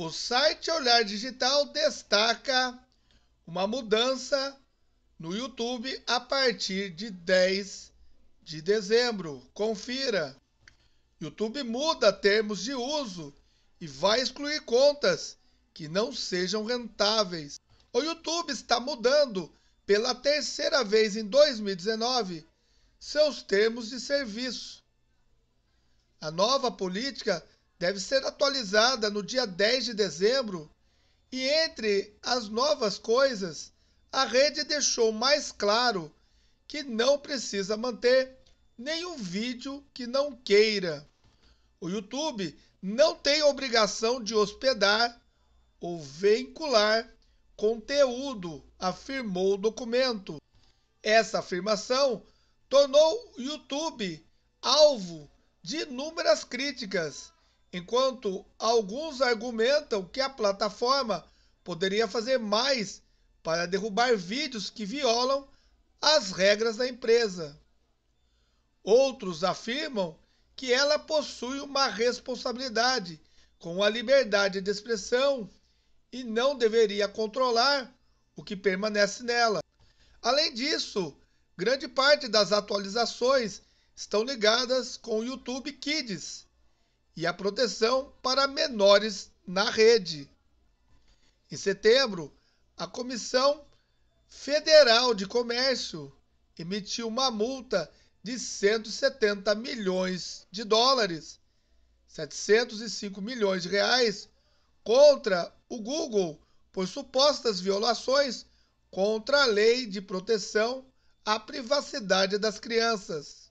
O site Olhar Digital destaca uma mudança no YouTube a partir de 10 de dezembro. Confira. YouTube muda termos de uso e vai excluir contas que não sejam rentáveis. O YouTube está mudando pela terceira vez em 2019 seus termos de serviço. A nova política deve ser atualizada no dia 10 de dezembro. E entre as novas coisas, a rede deixou mais claro que não precisa manter nenhum vídeo que não queira. O YouTube não tem obrigação de hospedar ou vincular conteúdo, afirmou o documento. Essa afirmação tornou o YouTube alvo de inúmeras críticas enquanto alguns argumentam que a plataforma poderia fazer mais para derrubar vídeos que violam as regras da empresa. Outros afirmam que ela possui uma responsabilidade com a liberdade de expressão e não deveria controlar o que permanece nela. Além disso, grande parte das atualizações estão ligadas com o YouTube Kids, e a proteção para menores na rede. Em setembro, a Comissão Federal de Comércio emitiu uma multa de 170 milhões de dólares, 705 milhões de reais, contra o Google por supostas violações contra a Lei de Proteção à Privacidade das Crianças.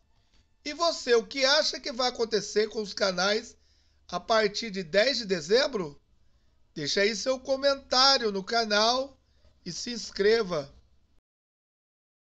E você, o que acha que vai acontecer com os canais a partir de 10 de dezembro? Deixa aí seu comentário no canal e se inscreva.